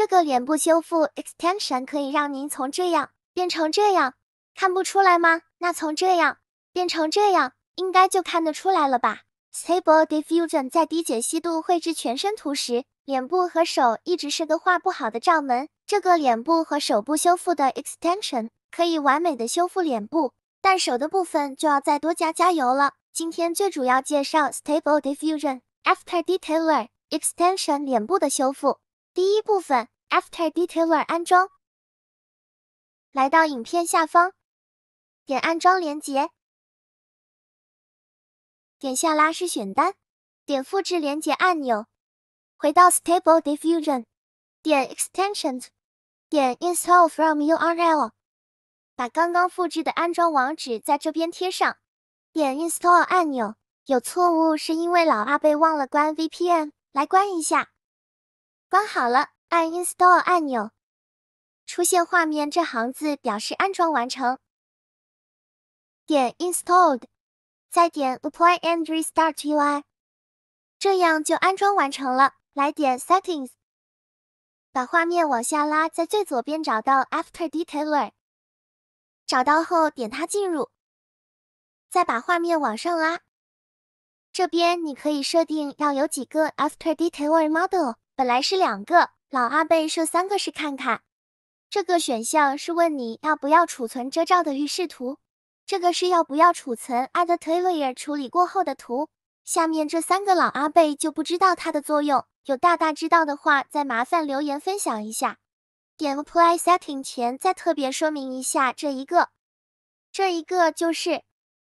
这个脸部修复 extension 可以让您从这样变成这样，看不出来吗？那从这样变成这样，应该就看得出来了吧？Stable Diffusion 在低解析度绘制全身图时，脸部和手一直是个画不好的罩门。这个脸部和手部修复的 extension 可以完美的修复脸部，但手的部分就要再多加加油了。今天最主要介绍 Stable Diffusion After Detailer extension 脸部的修复。第一部分 After d e t a i l e r 安装，来到影片下方，点安装连接，点下拉式选单，点复制连接按钮，回到 Stable Diffusion，点 Extensions，点 Install from URL，把刚刚复制的安装网址在这边贴上，点 Install 按钮。有错误是因为老二被忘了关 VPN，来关一下。关好了，按 Install 按钮，出现画面这行字表示安装完成。点 Installed，再点 Apply and Restart UI，这样就安装完成了。来点 Settings，把画面往下拉，在最左边找到 After Detailer，找到后点它进入，再把画面往上拉。这边你可以设定要有几个 After Detailer Model。本来是两个，老阿贝设三个试看看。这个选项是问你要不要储存遮罩的预示图，这个是要不要储存 a d t e r Tiler 处理过后的图。下面这三个老阿贝就不知道它的作用，有大大知道的话再麻烦留言分享一下。点 a p p l y Setting 前再特别说明一下这一个，这一个就是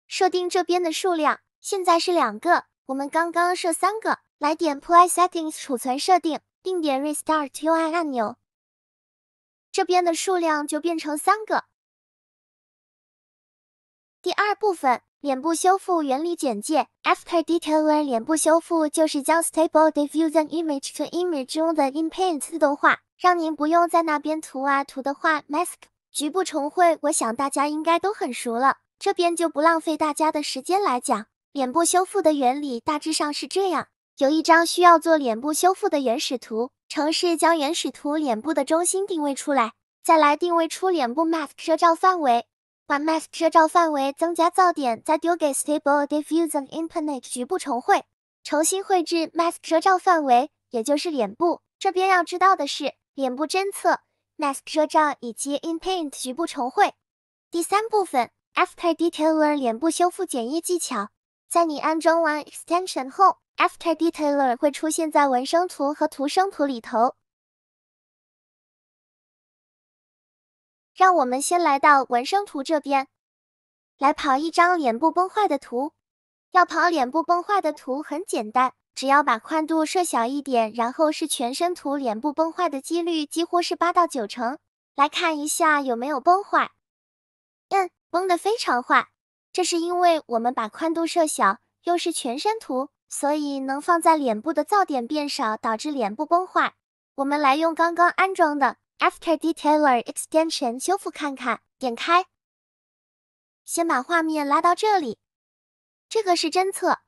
设定这边的数量，现在是两个，我们刚刚设三个。来点 Play Settings 储存设定，并点 Restart UI 按钮，这边的数量就变成三个。第二部分，脸部修复原理简介。After Detailer 脸部修复就是将 Stable Diffusion Image to Image 中的 inpaint 自动化，让您不用在那边涂啊涂的画 mask 局部重绘。我想大家应该都很熟了，这边就不浪费大家的时间来讲脸部修复的原理，大致上是这样。有一张需要做脸部修复的原始图，尝试将原始图脸部的中心定位出来，再来定位出脸部 mask 遮罩范围，把 mask 遮罩范围增加噪点，再丢给 Stable Diffusion i n f i n t 局部重绘，重新绘制 mask 遮罩范围，也就是脸部。这边要知道的是，脸部侦测、mask 遮罩以及 Inpaint 局部重绘。第三部分 After Detailer 脸部修复简易技巧，在你安装完 Extension 后。After detailer 会出现在纹生图和图生图里头。让我们先来到纹生图这边，来跑一张脸部崩坏的图。要跑脸部崩坏的图很简单，只要把宽度设小一点，然后是全身图，脸部崩坏的几率几乎是八到九成。来看一下有没有崩坏。嗯，崩的非常坏，这是因为我们把宽度设小，又是全身图。所以能放在脸部的噪点变少，导致脸部崩坏。我们来用刚刚安装的 After Detailer Extension 修复看看。点开，先把画面拉到这里。这个是侦测，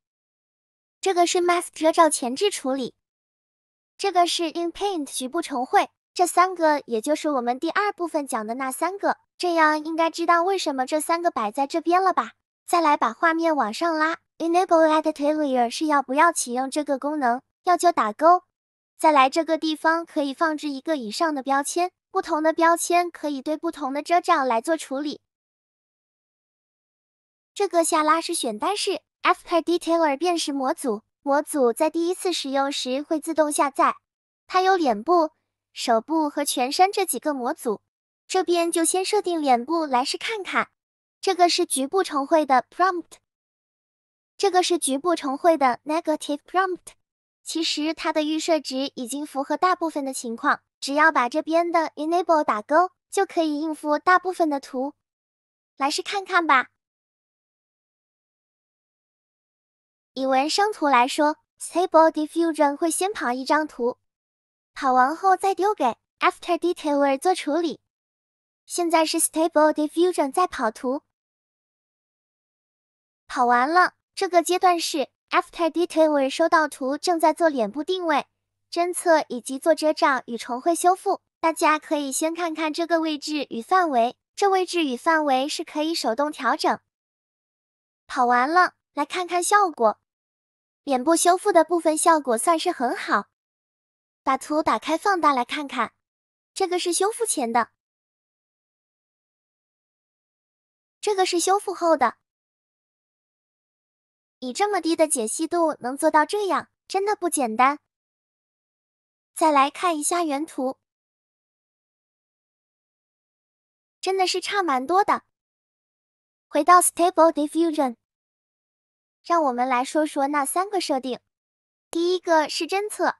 这个是 Mask 照前置处理，这个是 Inpaint 局部重绘。这三个也就是我们第二部分讲的那三个。这样应该知道为什么这三个摆在这边了吧？再来把画面往上拉。Enable Detailer 是要不要启用这个功能，要就打勾。再来这个地方可以放置一个以上的标签，不同的标签可以对不同的遮罩来做处理。这个下拉是选单式，After Detailer 辨识模组，模组在第一次使用时会自动下载。它有脸部、手部和全身这几个模组，这边就先设定脸部来试看看。这个是局部重绘的 Prompt。这个是局部重绘的 negative prompt，其实它的预设值已经符合大部分的情况，只要把这边的 enable 打勾，就可以应付大部分的图。来试看看吧。以文生图来说，stable diffusion 会先跑一张图，跑完后再丢给 after detailer 做处理。现在是 stable diffusion 在跑图，跑完了。这个阶段是 After Detailer 收到图，正在做脸部定位、侦测以及做遮罩与重绘修复。大家可以先看看这个位置与范围，这位置与范围是可以手动调整。跑完了，来看看效果。脸部修复的部分效果算是很好。把图打开放大来看看，这个是修复前的，这个是修复后的。以这么低的解析度能做到这样，真的不简单。再来看一下原图，真的是差蛮多的。回到 Stable Diffusion，让我们来说说那三个设定。第一个是侦测，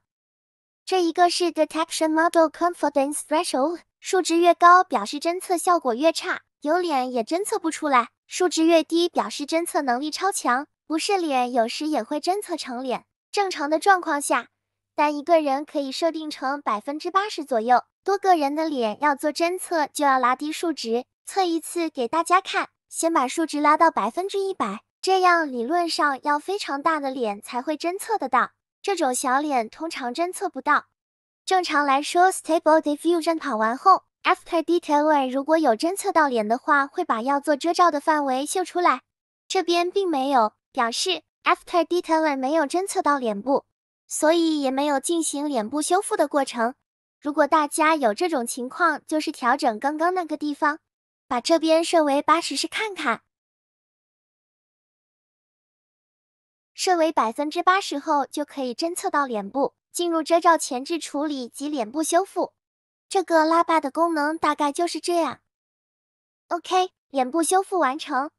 这一个是 Detection Model Confidence Threshold，数值越高表示侦测效果越差，有脸也侦测不出来；数值越低表示侦测能力超强。不是脸，有时也会侦测成脸。正常的状况下，单一个人可以设定成百分之八十左右。多个人的脸要做侦测，就要拉低数值。测一次给大家看，先把数值拉到百分之一百，这样理论上要非常大的脸才会侦测得到。这种小脸通常侦测不到。正常来说，stable diffusion 跑完后，after detailer 如果有侦测到脸的话，会把要做遮罩的范围秀出来。这边并没有。表示 After Detail 没有侦测到脸部，所以也没有进行脸部修复的过程。如果大家有这种情况，就是调整刚刚那个地方，把这边设为八十试看看。设为百分之八十后，就可以侦测到脸部，进入遮罩前置处理及脸部修复。这个拉霸的功能大概就是这样。OK，脸部修复完成。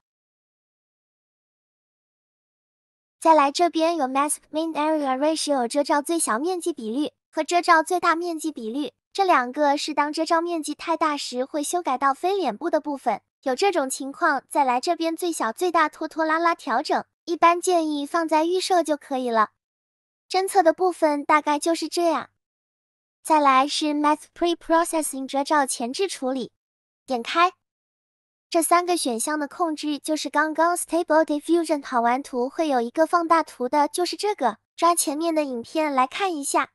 再来这边有 mask main area ratio 遮罩最小面积比率和遮罩最大面积比率，这两个是当遮罩面积太大时会修改到非脸部的部分，有这种情况再来这边最小最大拖拖拉拉调整，一般建议放在预设就可以了。侦测的部分大概就是这样。再来是 mask pre-processing 遮罩前置处理，点开。这三个选项的控制，就是刚刚 Stable Diffusion 跑完图会有一个放大图的，就是这个抓前面的影片来看一下，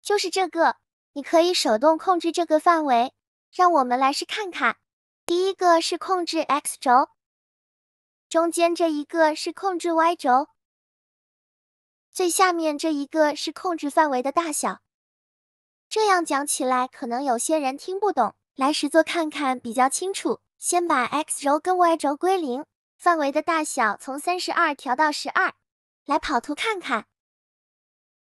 就是这个，你可以手动控制这个范围。让我们来试看看，第一个是控制 X 轴，中间这一个是控制 Y 轴，最下面这一个是控制范围的大小。这样讲起来可能有些人听不懂，来实做看看比较清楚。先把 x 轴跟 y 轴归零，范围的大小从三十二调到十二，来跑图看看。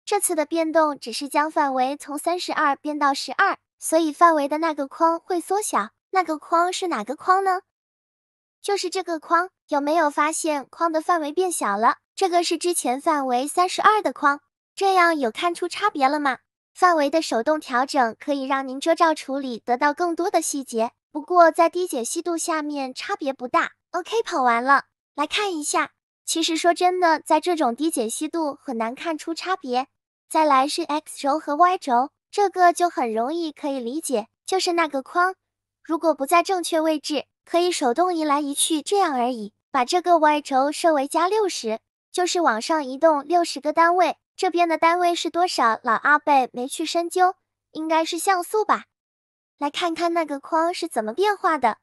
这次的变动只是将范围从三十二变到十二，所以范围的那个框会缩小。那个框是哪个框呢？就是这个框。有没有发现框的范围变小了？这个是之前范围三十二的框。这样有看出差别了吗？范围的手动调整可以让您遮罩处理得到更多的细节。不过在低解析度下面差别不大。OK，跑完了，来看一下。其实说真的，在这种低解析度很难看出差别。再来是 X 轴和 Y 轴，这个就很容易可以理解，就是那个框。如果不在正确位置，可以手动移来移去，这样而已。把这个 Y 轴设为加六十，就是往上移动六十个单位。这边的单位是多少？老阿贝没去深究，应该是像素吧。来看看那个框是怎么变化的。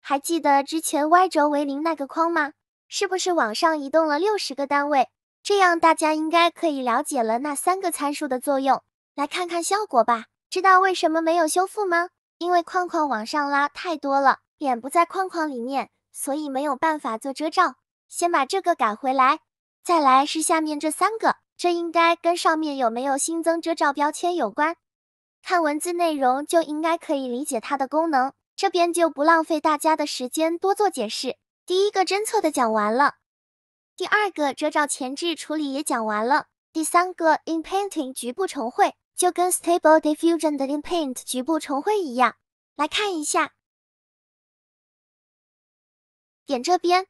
还记得之前 y 轴为零那个框吗？是不是往上移动了六十个单位？这样大家应该可以了解了那三个参数的作用。来看看效果吧。知道为什么没有修复吗？因为框框往上拉太多了，脸不在框框里面，所以没有办法做遮罩。先把这个改回来，再来是下面这三个，这应该跟上面有没有新增遮罩标签有关。看文字内容就应该可以理解它的功能，这边就不浪费大家的时间多做解释。第一个侦测的讲完了，第二个遮罩前置处理也讲完了，第三个 inpainting 局部重绘就跟 Stable Diffusion 的 inpaint 局部重绘一样，来看一下，点这边，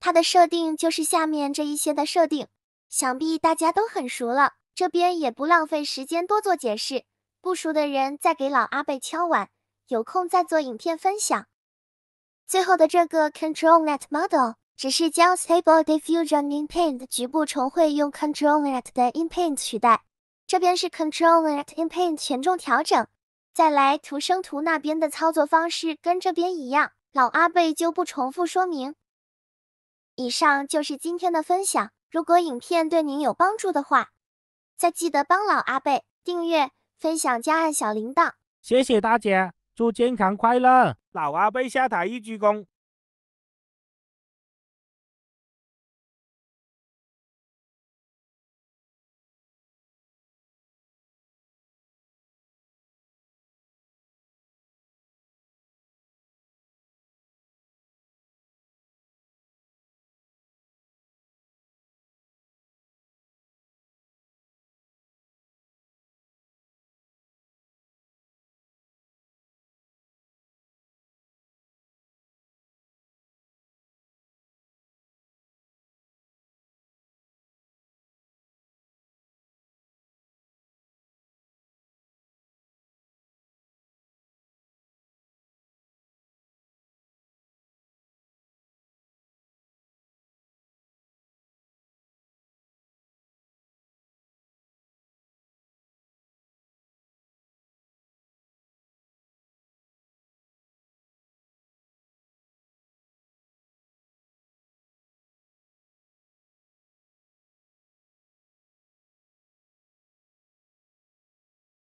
它的设定就是下面这一些的设定，想必大家都很熟了。这边也不浪费时间多做解释，不熟的人再给老阿贝敲碗，有空再做影片分享。最后的这个 ControlNet Model 只是将 Stable Diffusion Inpaint 局部重绘用 ControlNet 的 Inpaint 取代。这边是 ControlNet Inpaint 权重调整。再来图生图那边的操作方式跟这边一样，老阿贝就不重复说明。以上就是今天的分享，如果影片对您有帮助的话。再记得帮老阿贝订阅、分享、加按小铃铛，谢谢大家，祝健康快乐！老阿贝下台一鞠躬。